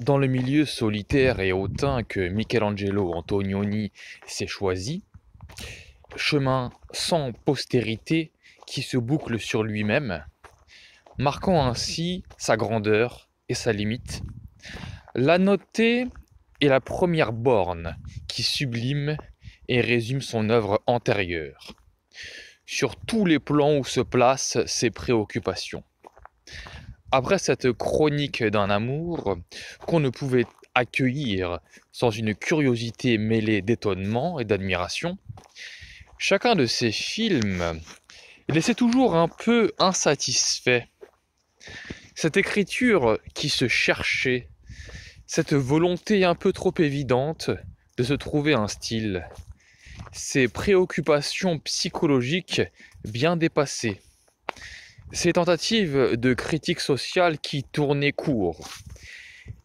Dans le milieu solitaire et hautain que Michelangelo Antonioni s'est choisi, chemin sans postérité qui se boucle sur lui-même, marquant ainsi sa grandeur et sa limite, la notée est la première borne qui sublime et résume son œuvre antérieure, sur tous les plans où se placent ses préoccupations. Après cette chronique d'un amour qu'on ne pouvait accueillir sans une curiosité mêlée d'étonnement et d'admiration, chacun de ces films laissait toujours un peu insatisfait. Cette écriture qui se cherchait, cette volonté un peu trop évidente de se trouver un style, ces préoccupations psychologiques bien dépassées ces tentatives de critique sociale qui tournaient court.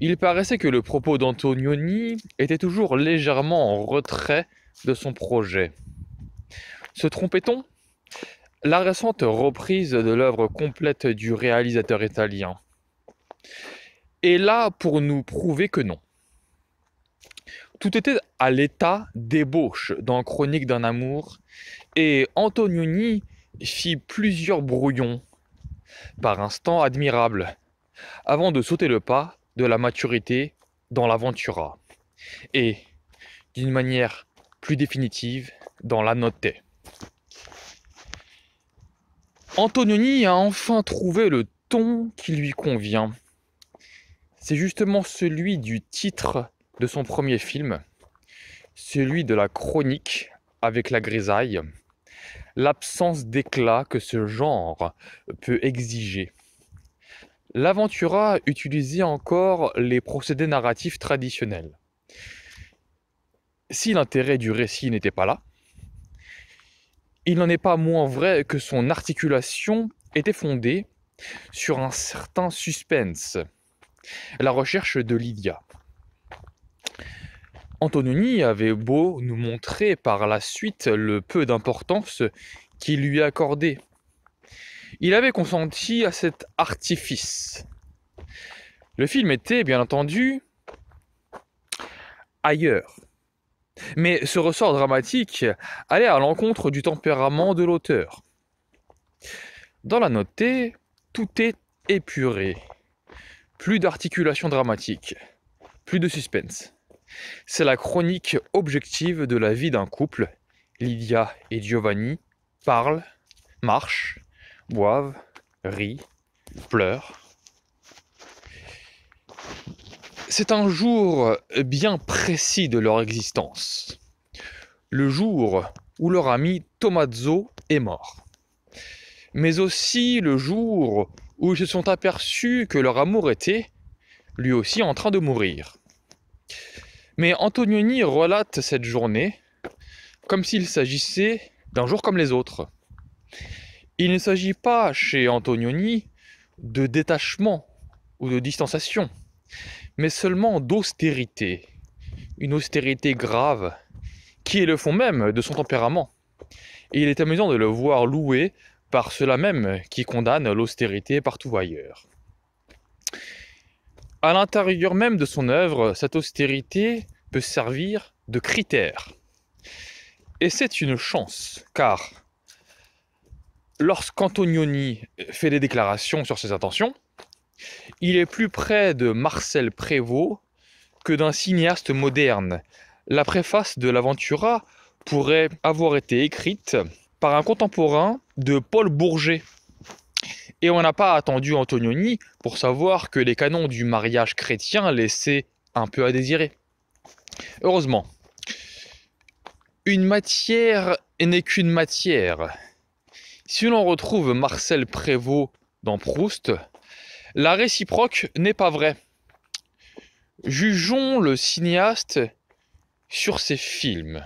Il paraissait que le propos d'Antonioni était toujours légèrement en retrait de son projet. Se trompait-on La récente reprise de l'œuvre complète du réalisateur italien est là pour nous prouver que non. Tout était à l'état d'ébauche dans Chronique d'un amour et Antonioni fit plusieurs brouillons par instant admirable, avant de sauter le pas de la maturité dans l'aventura, et, d'une manière plus définitive, dans la note. Antonioni a enfin trouvé le ton qui lui convient. C'est justement celui du titre de son premier film, celui de la chronique avec la grisaille, l'absence d'éclat que ce genre peut exiger. L'aventura utilisait encore les procédés narratifs traditionnels. Si l'intérêt du récit n'était pas là, il n'en est pas moins vrai que son articulation était fondée sur un certain suspense, la recherche de Lydia. Antonioni avait beau nous montrer par la suite le peu d'importance qu'il lui accordait. Il avait consenti à cet artifice. Le film était, bien entendu, ailleurs. Mais ce ressort dramatique allait à l'encontre du tempérament de l'auteur. Dans la notée, tout est épuré. Plus d'articulation dramatique, plus de suspense. C'est la chronique objective de la vie d'un couple. Lydia et Giovanni parlent, marchent, boivent, rient, pleurent. C'est un jour bien précis de leur existence. Le jour où leur ami Tomazzo est mort. Mais aussi le jour où ils se sont aperçus que leur amour était, lui aussi, en train de mourir. Mais Antonioni relate cette journée comme s'il s'agissait d'un jour comme les autres. Il ne s'agit pas chez Antonioni de détachement ou de distanciation, mais seulement d'austérité. Une austérité grave, qui est le fond même de son tempérament. Et il est amusant de le voir loué par cela même qui condamne l'austérité partout ailleurs. À l'intérieur même de son œuvre, cette austérité peut servir de critère. Et c'est une chance, car lorsqu'Antonioni fait des déclarations sur ses intentions, il est plus près de Marcel Prévost que d'un cinéaste moderne. La préface de l'Aventura pourrait avoir été écrite par un contemporain de Paul Bourget, et on n'a pas attendu Antonioni pour savoir que les canons du mariage chrétien laissaient un peu à désirer. Heureusement, une matière n'est qu'une matière. Si l'on retrouve Marcel Prévost dans Proust, la réciproque n'est pas vraie. Jugeons le cinéaste sur ses films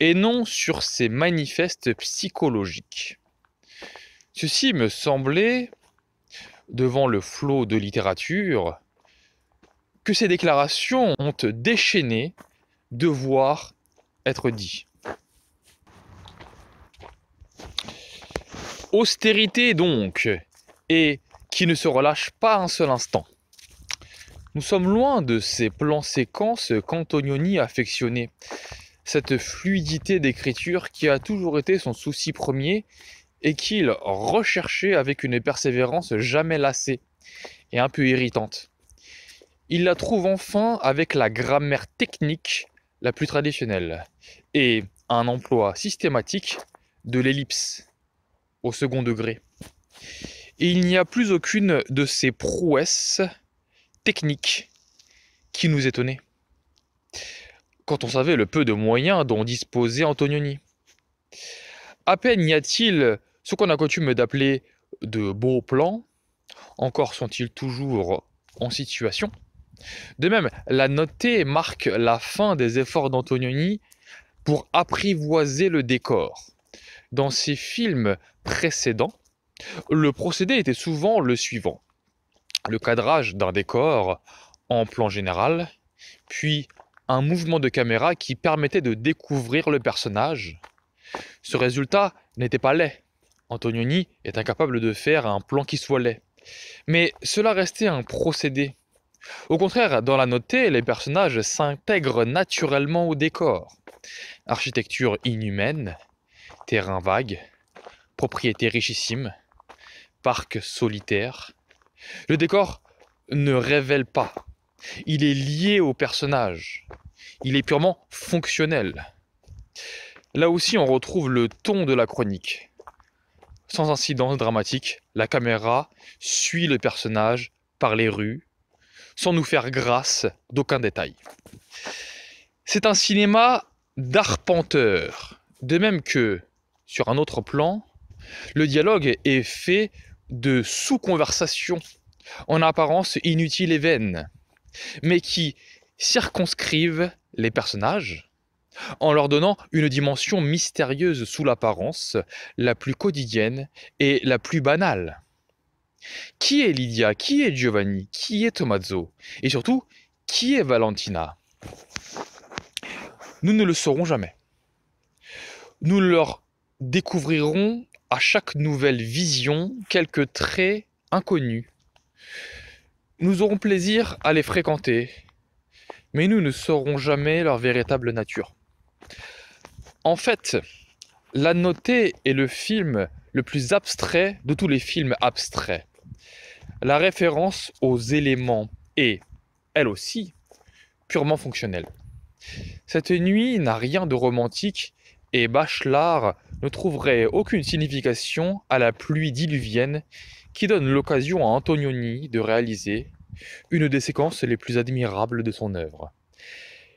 et non sur ses manifestes psychologiques. Ceci me semblait, devant le flot de littérature, que ces déclarations ont déchaîné devoir être dit. Austérité donc, et qui ne se relâche pas un seul instant. Nous sommes loin de ces plans-séquences qu'Antonioni affectionnait, cette fluidité d'écriture qui a toujours été son souci premier et qu'il recherchait avec une persévérance jamais lassée et un peu irritante. Il la trouve enfin avec la grammaire technique la plus traditionnelle et un emploi systématique de l'ellipse au second degré. Et il n'y a plus aucune de ces prouesses techniques qui nous étonnait quand on savait le peu de moyens dont disposait Antonioni. À peine y a-t-il ce qu'on a coutume d'appeler de beaux plans, encore sont-ils toujours en situation. De même, la notée marque la fin des efforts d'Antonioni pour apprivoiser le décor. Dans ses films précédents, le procédé était souvent le suivant. Le cadrage d'un décor en plan général, puis un mouvement de caméra qui permettait de découvrir le personnage. Ce résultat n'était pas laid, Antonioni est incapable de faire un plan qui soit laid. Mais cela restait un procédé. Au contraire, dans la notée, les personnages s'intègrent naturellement au décor. Architecture inhumaine, terrain vague, propriété richissime, parc solitaire. Le décor ne révèle pas. Il est lié au personnage. Il est purement fonctionnel. Là aussi, on retrouve le ton de la chronique sans incidence dramatique, la caméra suit le personnage par les rues, sans nous faire grâce d'aucun détail. C'est un cinéma d'arpenteur, de même que, sur un autre plan, le dialogue est fait de sous-conversations, en apparence inutiles et vaines, mais qui circonscrivent les personnages, en leur donnant une dimension mystérieuse sous l'apparence, la plus quotidienne et la plus banale. Qui est Lydia Qui est Giovanni Qui est Tommaso Et surtout, qui est Valentina Nous ne le saurons jamais. Nous leur découvrirons à chaque nouvelle vision quelques traits inconnus. Nous aurons plaisir à les fréquenter, mais nous ne saurons jamais leur véritable nature. En fait, La Notée est le film le plus abstrait de tous les films abstraits. La référence aux éléments est, elle aussi, purement fonctionnelle. Cette nuit n'a rien de romantique et Bachelard ne trouverait aucune signification à la pluie diluvienne qui donne l'occasion à Antonioni de réaliser une des séquences les plus admirables de son œuvre.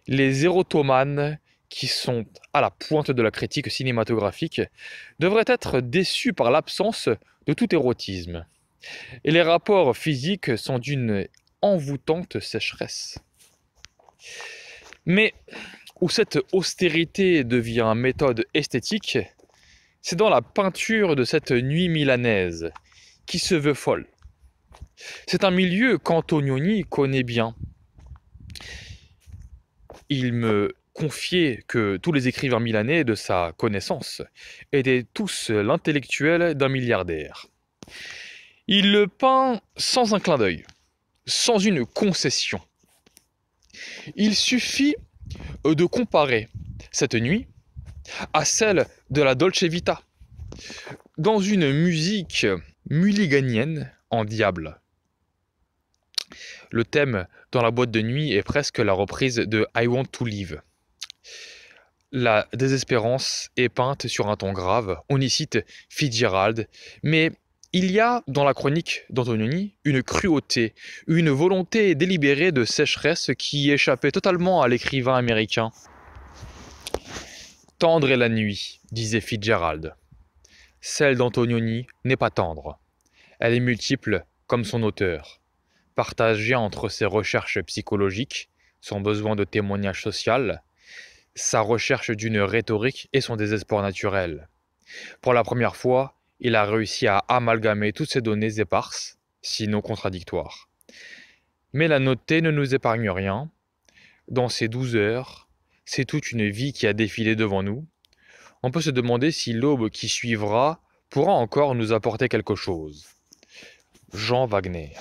Les érotomanes qui sont à la pointe de la critique cinématographique, devraient être déçus par l'absence de tout érotisme. Et les rapports physiques sont d'une envoûtante sécheresse. Mais où cette austérité devient méthode esthétique, c'est dans la peinture de cette nuit milanaise, qui se veut folle. C'est un milieu qu'Antonioni connaît bien. Il me confié que tous les écrivains milanais de sa connaissance étaient tous l'intellectuel d'un milliardaire. Il le peint sans un clin d'œil, sans une concession. Il suffit euh, de comparer cette nuit à celle de la Dolce Vita, dans une musique mulliganienne en diable. Le thème dans la boîte de nuit est presque la reprise de I Want to Live. La désespérance est peinte sur un ton grave. On y cite Fitzgerald, mais il y a dans la chronique d'Antonioni une cruauté, une volonté délibérée de sécheresse qui échappait totalement à l'écrivain américain. Tendre est la nuit, disait Fitzgerald. Celle d'Antonioni n'est pas tendre. Elle est multiple comme son auteur, partagée entre ses recherches psychologiques, son besoin de témoignage social, sa recherche d'une rhétorique et son désespoir naturel. Pour la première fois, il a réussi à amalgamer toutes ces données éparses, sinon contradictoires. Mais la notée ne nous épargne rien. Dans ces douze heures, c'est toute une vie qui a défilé devant nous. On peut se demander si l'aube qui suivra pourra encore nous apporter quelque chose. Jean Wagner.